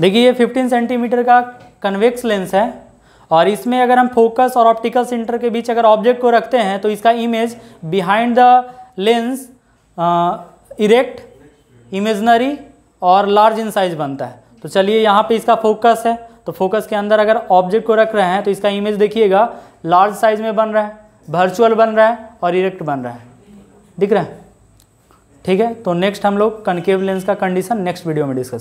देखिए ये 15 सेंटीमीटर का कन्वेक्स लेंस है और इसमें अगर हम फोकस और ऑप्टिकल सेंटर के बीच अगर ऑब्जेक्ट को रखते हैं तो इसका image behind the lens erect imaginary और लार्ज इन साइज बनता है तो चलिए यहाँ पे इसका फोकस है तो फोकस के अंदर अगर ऑब्जेक्ट को रख रहे हैं तो इसका इमेज देखिएगा लार्ज साइज में बन रहा है वर्चुअल बन रहा है और इरेक्ट बन रहा है दिख रहा है ठीक है तो नेक्स्ट हम लोग कनकेव लेंस का कंडीशन नेक्स्ट वीडियो में डिस्कस